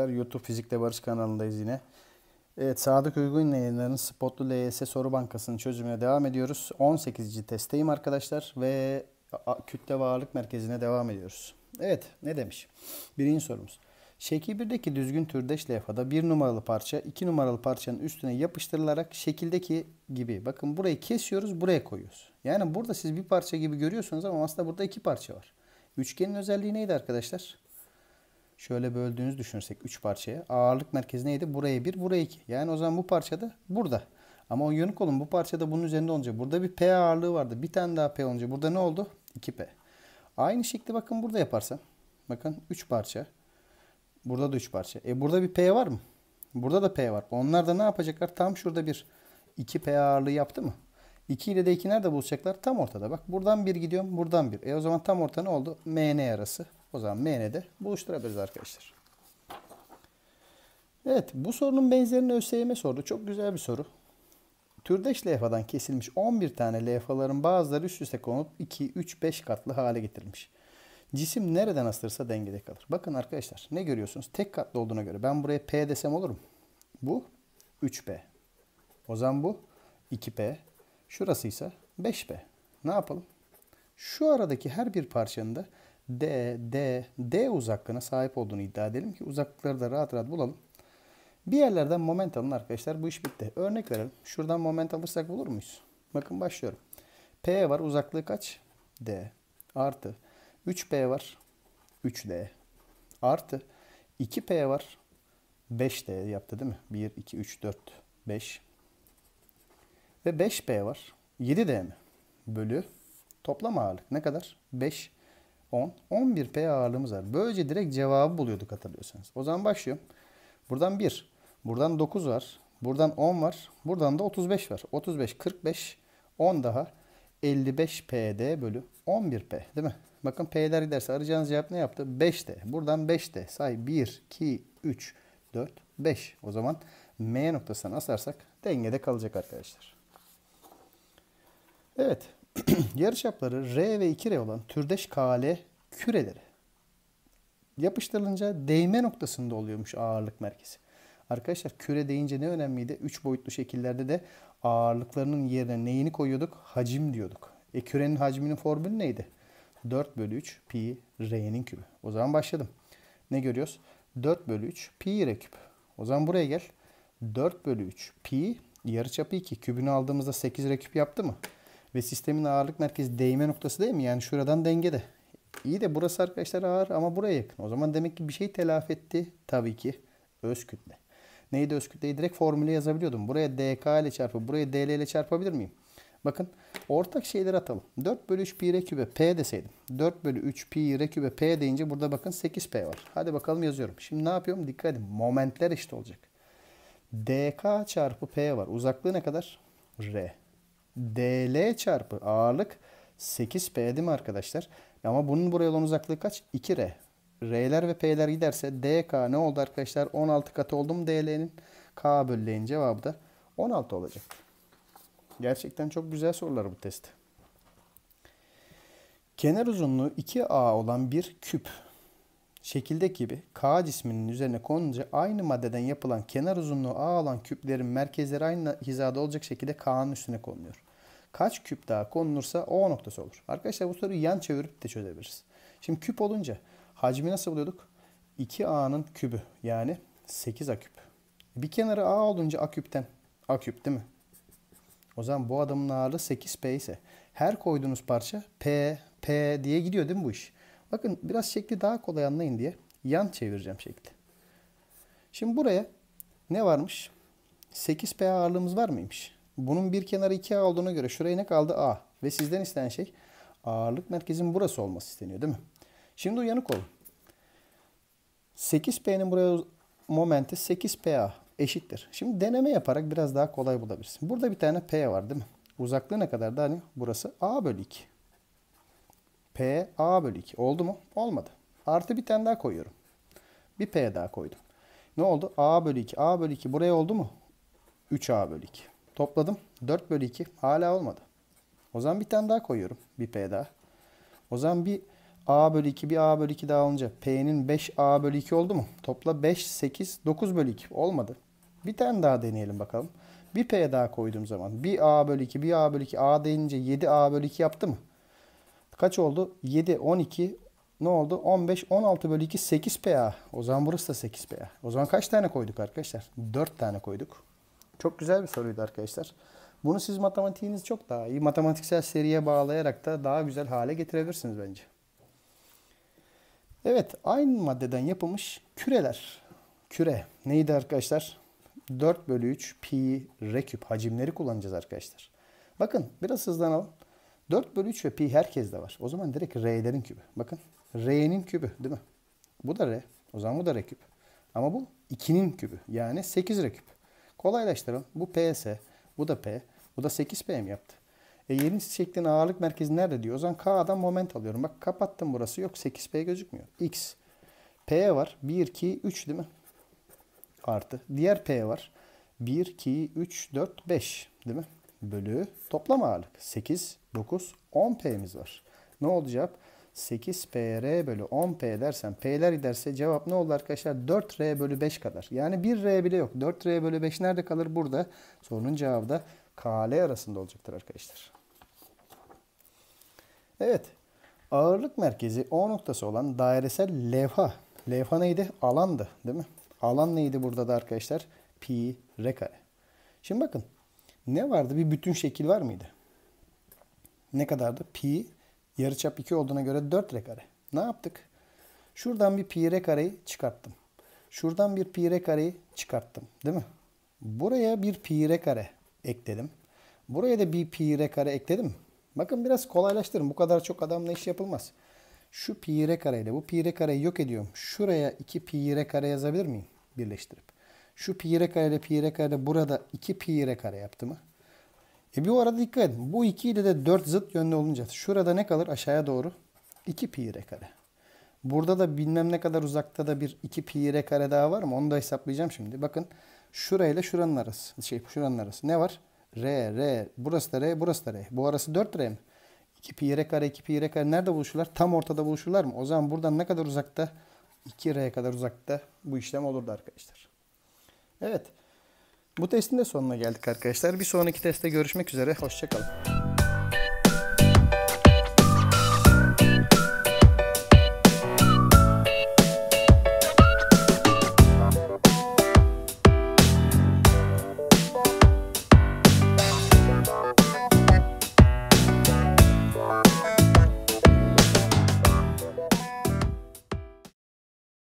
arkadaşlar. YouTube Fizikle Barış kanalındayız yine. Evet Sadık Uygun yayınlarının Spotlu LYS Soru Bankası'nın çözümüne devam ediyoruz. 18. testteyim arkadaşlar ve kütle ve ağırlık merkezine devam ediyoruz. Evet ne demiş? Birinci sorumuz. Şekil 1'deki düzgün türdeş levhada bir numaralı parça iki numaralı parçanın üstüne yapıştırılarak şekildeki gibi. Bakın burayı kesiyoruz buraya koyuyoruz. Yani burada siz bir parça gibi görüyorsunuz ama aslında burada iki parça var. Üçgenin özelliği neydi arkadaşlar? şöyle böldüğünüzü düşünürsek 3 parçaya. Ağırlık merkezi neydi? Buraya 1, buraya 2. Yani o zaman bu parçada burada. Ama o yönü olun bu parçada bunun üzerinde olunca burada bir P ağırlığı vardı. Bir tane daha P olunca burada ne oldu? 2P. Aynı şekilde bakın burada yaparsam. Bakın 3 parça. Burada da 3 parça. E burada bir P var mı? Burada da P var. Onlar da ne yapacaklar? Tam şurada bir 2P ağırlığı yaptı mı? 2 ile de 2 nerede buluşacaklar? Tam ortada. Bak buradan bir gidiyorum. Buradan bir. E o zaman tam orta ne oldu? MN arası. O zaman M'ne de buluşturabiliriz arkadaşlar. Evet bu sorunun benzerini ÖSYM sordu. Çok güzel bir soru. Türdeş levhadan kesilmiş 11 tane levhaların bazıları üst üste konup 2, 3, 5 katlı hale getirilmiş. Cisim nereden asılırsa dengede kalır. Bakın arkadaşlar ne görüyorsunuz? Tek katlı olduğuna göre ben buraya P desem olur mu? Bu 3P. O zaman bu 2P. Şurası ise 5P. Ne yapalım? Şu aradaki her bir parçanın da D, D, D uzaklığına sahip olduğunu iddia edelim ki uzaklıkları da rahat rahat bulalım. Bir yerlerden moment alın arkadaşlar. Bu iş bitti. Örnek verelim. Şuradan moment alırsak bulur muyuz? Bakın başlıyorum. P var. Uzaklığı kaç? D. Artı. 3P var. 3D. Artı. 2P var. 5D yaptı değil mi? 1, 2, 3, 4, 5. Ve 5P var. 7D mi? Bölü. Toplam ağırlık ne kadar? 5. 10. 11 P ağırlığımız var. Böylece direkt cevabı buluyorduk hatırlıyorsanız. O zaman başlıyorum. Buradan 1. Buradan 9 var. Buradan 10 var. Buradan da 35 var. 35, 45, 10 daha. 55 PD bölü 11 P değil mi? Bakın P'ler giderse arayacağınız cevap ne yaptı? 5D. Buradan 5D. Say 1, 2, 3, 4, 5. O zaman M noktasına asarsak dengede kalacak arkadaşlar. Evet. yarıçapları R ve 2R olan türdeş kale küreleri yapıştırılınca değme noktasında oluyormuş ağırlık merkezi. Arkadaşlar küre deyince ne önemliydi? 3 boyutlu şekillerde de ağırlıklarının yerine neyini koyuyorduk? Hacim diyorduk. E kürenin hacminin formülü neydi? 4 bölü 3 pi r'nin kübü. O zaman başladım. Ne görüyoruz? 4 bölü 3 pi r küp. O zaman buraya gel. 4 bölü 3 pi yarıçapı 2. Kübünü aldığımızda 8 r küp yaptı mı? Ve sistemin ağırlık merkezi değme noktası değil mi? Yani şuradan dengede. İyi de burası arkadaşlar ağır ama buraya yakın. O zaman demek ki bir şey telafi etti. Tabii ki öz kütle. Neydi öz kütleyi? Direkt formülü yazabiliyordum. Buraya dk ile çarpı, buraya dl ile çarpabilir miyim? Bakın ortak şeyleri atalım. 4 bölü 3 pi r kübe p deseydim. 4 bölü 3 pi r kübe p deyince burada bakın 8 p var. Hadi bakalım yazıyorum. Şimdi ne yapıyorum? Dikkat edin. Momentler eşit olacak. dk çarpı p var. Uzaklığı ne kadar? r. DL çarpı ağırlık 8P değil mi arkadaşlar? Ama bunun buraya olan uzaklığı kaç? 2R. R'ler ve P'ler giderse DK ne oldu arkadaşlar? 16 katı oldu mu DL'nin? K bölleyin cevabı da 16 olacak. Gerçekten çok güzel sorular bu test. Kenar uzunluğu 2A olan bir küp şekilde gibi K cisminin üzerine konunca aynı maddeden yapılan kenar uzunluğu A olan küplerin merkezleri aynı hizada olacak şekilde K'nın üstüne konuluyor kaç küp daha konulursa o, noktası olur. Arkadaşlar bu soruyu yan çevirip de çözebiliriz. Şimdi küp olunca hacmi nasıl buluyorduk? 2A'nın kübü yani 8A küp. Bir kenarı A olunca A küpten. A küp değil mi? O zaman bu adamın ağırlığı 8P ise her koyduğunuz parça P, P diye gidiyor değil mi bu iş? Bakın biraz şekli daha kolay anlayın diye yan çevireceğim şekli. Şimdi buraya ne varmış? 8P ağırlığımız var mıymış? Bunun bir kenarı 2A olduğuna göre şuraya ne kaldı? A. Ve sizden istenen şey ağırlık merkezin burası olması isteniyor değil mi? Şimdi uyanık olun. 8P'nin buraya momenti 8PA eşittir. Şimdi deneme yaparak biraz daha kolay bulabilirsin. Burada bir tane P var değil mi? Uzaklığı ne kadar da hani burası A bölü 2. P A bölü 2. Oldu mu? Olmadı. Artı bir tane daha koyuyorum. Bir P daha koydum. Ne oldu? A bölü 2. A bölü 2 buraya oldu mu? 3A bölü 2. Topladım. 4 bölü 2. Hala olmadı. O zaman bir tane daha koyuyorum. Bir P daha. O zaman bir A bölü 2 bir A bölü 2 daha olunca P'nin 5 A bölü 2 oldu mu? Topla 5, 8, 9 bölü 2. Olmadı. Bir tane daha deneyelim bakalım. Bir P daha koyduğum zaman bir A bölü 2 bir A bölü 2 A denince 7 A bölü 2 yaptı mı? Kaç oldu? 7, 12 ne oldu? 15, 16 bölü 2 8 PA. O zaman burası da 8 PA. O zaman kaç tane koyduk arkadaşlar? 4 tane koyduk. Çok güzel bir soruydu arkadaşlar. Bunu siz matematiğiniz çok daha iyi. Matematiksel seriye bağlayarak da daha güzel hale getirebilirsiniz bence. Evet aynı maddeden yapılmış küreler. Küre neydi arkadaşlar? 4 bölü 3 pi r küp hacimleri kullanacağız arkadaşlar. Bakın biraz hızlanalım. 4 bölü 3 ve pi herkes var. O zaman direkt r'lerin kübü. Bakın r'nin kübü değil mi? Bu da r. O zaman bu da r küp. Ama bu 2'nin kübü. Yani 8 r küp. Kolaylaştıralım. Bu PS, bu da P, bu da 8P yaptı? E yerin şeklinin ağırlık merkezi nerede diyor. O zaman K'dan moment alıyorum. Bak kapattım burası yok 8P gözükmüyor. X, P var 1, 2, 3 değil mi? Artı. Diğer P var. 1, 2, 3, 4, 5 değil mi? Bölü toplam ağırlık 8, 9, 10 P'miz var. Ne oldu cevap? 8PR bölü 10P dersen P'ler giderse cevap ne olur arkadaşlar? 4R bölü 5 kadar. Yani 1R bile yok. 4R bölü 5 nerede kalır? Burada. Sorunun cevabı da KL arasında olacaktır arkadaşlar. Evet. Ağırlık merkezi O noktası olan dairesel levha. Levha neydi? Alandı değil mi? Alan neydi burada da arkadaşlar? Pi R kare. Şimdi bakın. Ne vardı? Bir bütün şekil var mıydı? Ne kadardı? Pi Yarıçap 2 olduğuna göre 4 r kare. Ne yaptık? Şuradan bir pi r kareyi çıkarttım. Şuradan bir pi r kareyi çıkarttım. Değil mi? Buraya bir pi r kare ekledim. Buraya da bir pi r kare ekledim. Bakın biraz kolaylaştırın. Bu kadar çok adamla iş yapılmaz. Şu pi r kareyle bu pi r kareyi yok ediyorum. Şuraya 2 pi r kare yazabilir miyim? Birleştirip. Şu pi r kareyle pi r kareyle burada 2 pi r kare yaptı mı? E bir arada dikkat edin. Bu 2 ile de 4 zıt yönlü olunca şurada ne kalır? Aşağıya doğru 2 pi r kare. Burada da bilmem ne kadar uzakta da bir 2 pi r kare daha var mı? Onu da hesaplayacağım şimdi. Bakın şurayla şuranın arası. Şey şuranın arası. Ne var? R, R. Burası da R, burası da R. Bu arası 4 R mi? 2 pi r kare, 2 pi r kare nerede buluşurlar? Tam ortada buluşurlar mı? O zaman buradan ne kadar uzakta? 2 R kadar uzakta bu işlem olurdu arkadaşlar. Evet. Bu testin de sonuna geldik arkadaşlar. Bir sonraki testte görüşmek üzere. Hoşçakalın.